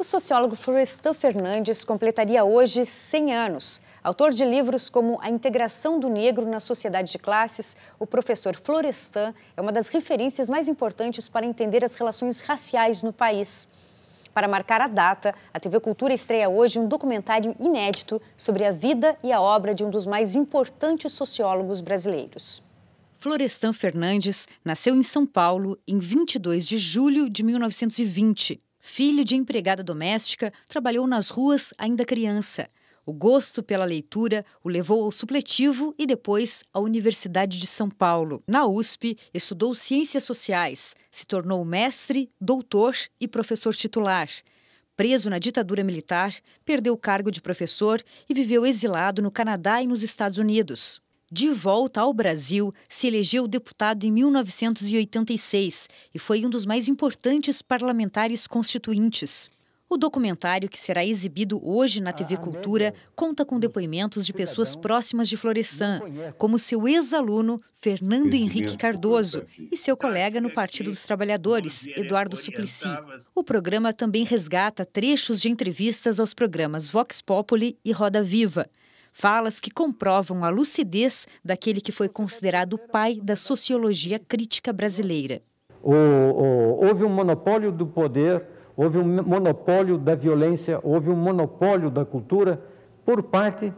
O sociólogo Florestan Fernandes completaria hoje 100 anos. Autor de livros como A Integração do Negro na Sociedade de Classes, o professor Florestan é uma das referências mais importantes para entender as relações raciais no país. Para marcar a data, a TV Cultura estreia hoje um documentário inédito sobre a vida e a obra de um dos mais importantes sociólogos brasileiros. Florestan Fernandes nasceu em São Paulo em 22 de julho de 1920 Filho de empregada doméstica, trabalhou nas ruas ainda criança. O gosto pela leitura o levou ao supletivo e depois à Universidade de São Paulo. Na USP, estudou Ciências Sociais, se tornou mestre, doutor e professor titular. Preso na ditadura militar, perdeu o cargo de professor e viveu exilado no Canadá e nos Estados Unidos. De volta ao Brasil, se elegeu deputado em 1986 e foi um dos mais importantes parlamentares constituintes. O documentário, que será exibido hoje na TV ah, Cultura, conta com depoimentos de pessoas próximas de Florestan, como seu ex-aluno Fernando Henrique Cardoso e seu colega no Partido dos Trabalhadores, Eduardo Suplicy. O programa também resgata trechos de entrevistas aos programas Vox Populi e Roda Viva falas que comprovam a lucidez daquele que foi considerado o pai da sociologia crítica brasileira. O, o, houve um monopólio do poder, houve um monopólio da violência, houve um monopólio da cultura por parte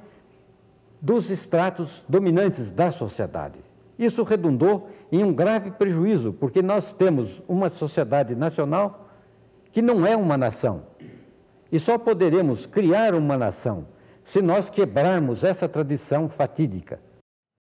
dos estratos dominantes da sociedade. Isso redundou em um grave prejuízo, porque nós temos uma sociedade nacional que não é uma nação. E só poderemos criar uma nação se nós quebrarmos essa tradição fatídica.